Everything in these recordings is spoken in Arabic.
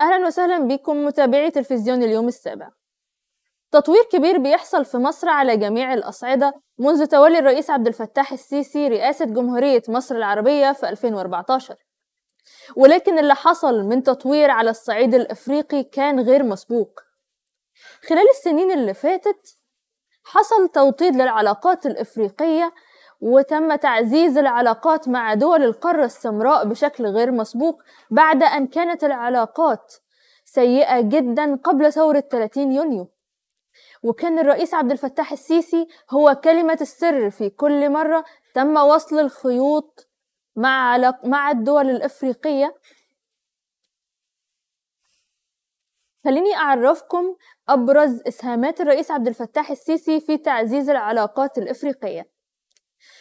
أهلا وسهلا بكم متابعي تلفزيون اليوم السابع تطوير كبير بيحصل في مصر على جميع الأصعدة منذ تولي الرئيس عبد الفتاح السيسي رئاسة جمهورية مصر العربية في 2014 ولكن اللي حصل من تطوير على الصعيد الإفريقي كان غير مسبوق خلال السنين اللي فاتت حصل توطيد للعلاقات الإفريقية وتم تعزيز العلاقات مع دول القارة السمراء بشكل غير مسبوق بعد أن كانت العلاقات سيئة جدا قبل ثورة 30 يونيو وكان الرئيس عبد الفتاح السيسي هو كلمة السر في كل مرة تم وصل الخيوط مع مع الدول الإفريقية خليني أعرفكم أبرز إسهامات الرئيس عبد الفتاح السيسي في تعزيز العلاقات الإفريقية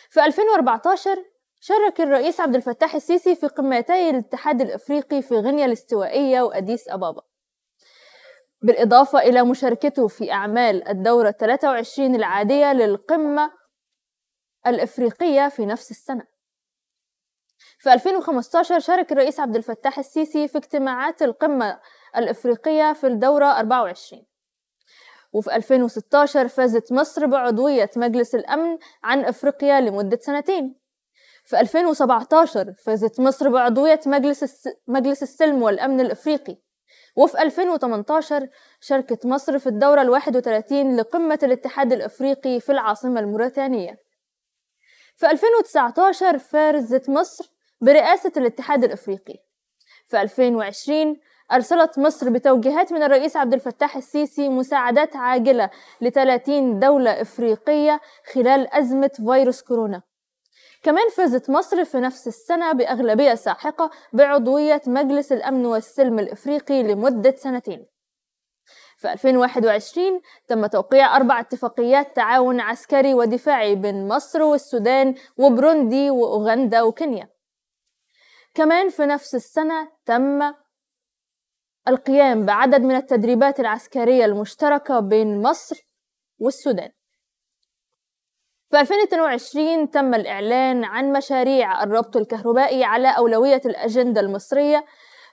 في 2014 شارك الرئيس عبد الفتاح السيسي في قمتي الاتحاد الافريقي في غينيا الاستوائيه واديس ابابا بالاضافه الى مشاركته في اعمال الدوره 23 العاديه للقمه الافريقيه في نفس السنه في 2015 شارك الرئيس عبد الفتاح السيسي في اجتماعات القمة الإفريقية في الدورة 24 وفي 2016 فازت مصر بعضوية مجلس الأمن عن أفريقيا لمدة سنتين في 2017 فازت مصر بعضوية مجلس, الس... مجلس السلم والأمن الأفريقي وفي 2018 شاركت مصر في الدورة ال 31 لقمة الاتحاد الأفريقي في العاصمة الموريتانية في 2019 فازت مصر برئاسة الاتحاد الأفريقي في 2020 أرسلت مصر بتوجيهات من الرئيس عبد الفتاح السيسي مساعدات عاجلة ل 30 دولة إفريقية خلال أزمة فيروس كورونا كمان فازت مصر في نفس السنة بأغلبية ساحقة بعضوية مجلس الأمن والسلم الإفريقي لمدة سنتين في 2021 تم توقيع أربع اتفاقيات تعاون عسكري ودفاعي بين مصر والسودان وبروندي وأوغندا وكينيا كمان في نفس السنة تم القيام بعدد من التدريبات العسكرية المشتركة بين مصر والسودان في 2022 تم الإعلان عن مشاريع الربط الكهربائي على أولوية الأجندة المصرية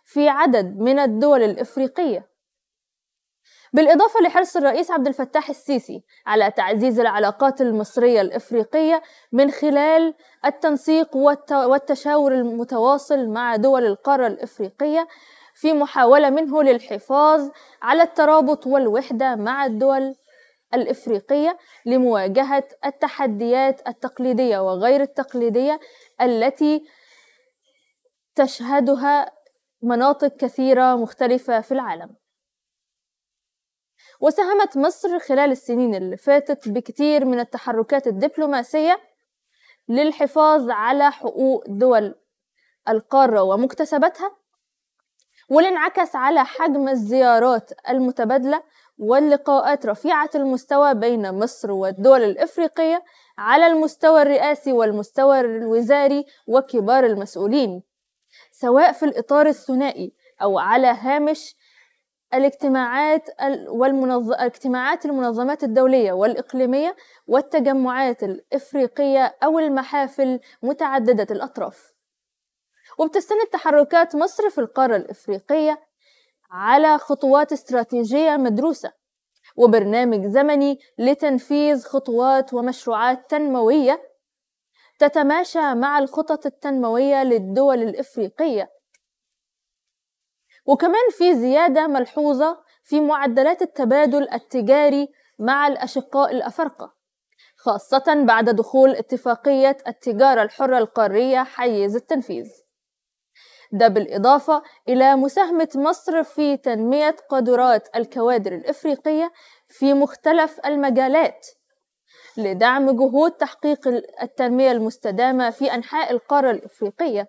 في عدد من الدول الإفريقية بالإضافة لحرص الرئيس عبد الفتاح السيسي على تعزيز العلاقات المصرية الإفريقية من خلال التنسيق والتشاور المتواصل مع دول القارة الإفريقية في محاولة منه للحفاظ على الترابط والوحدة مع الدول الإفريقية لمواجهة التحديات التقليدية وغير التقليدية التي تشهدها مناطق كثيرة مختلفة في العالم وساهمت مصر خلال السنين اللي فاتت بكتير من التحركات الدبلوماسية للحفاظ على حقوق دول القارة ومكتسباتها انعكس على حجم الزيارات المتبادلة واللقاءات رفيعة المستوى بين مصر والدول الإفريقية على المستوى الرئاسي والمستوى الوزاري وكبار المسؤولين سواء في الإطار الثنائي أو على هامش الاجتماعات والمنظ... اجتماعات المنظمات الدولية والإقليمية والتجمعات الإفريقية أو المحافل متعددة الأطراف وبتستند تحركات مصر في القارة الإفريقية على خطوات استراتيجية مدروسة وبرنامج زمني لتنفيذ خطوات ومشروعات تنموية تتماشى مع الخطط التنموية للدول الإفريقية وكمان في زيادة ملحوظة في معدلات التبادل التجاري مع الأشقاء الأفارقة خاصة بعد دخول اتفاقية التجارة الحرة القارية حيز التنفيذ ده بالإضافة إلى مساهمة مصر في تنمية قدرات الكوادر الإفريقية في مختلف المجالات لدعم جهود تحقيق التنمية المستدامة في أنحاء القارة الإفريقية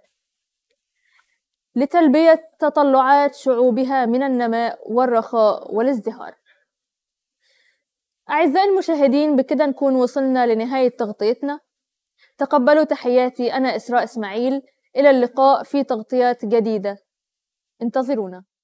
لتلبية تطلعات شعوبها من النماء والرخاء والازدهار أعزائي المشاهدين بكده نكون وصلنا لنهاية تغطيتنا تقبلوا تحياتي أنا إسراء إسماعيل إلى اللقاء في تغطيات جديدة انتظرونا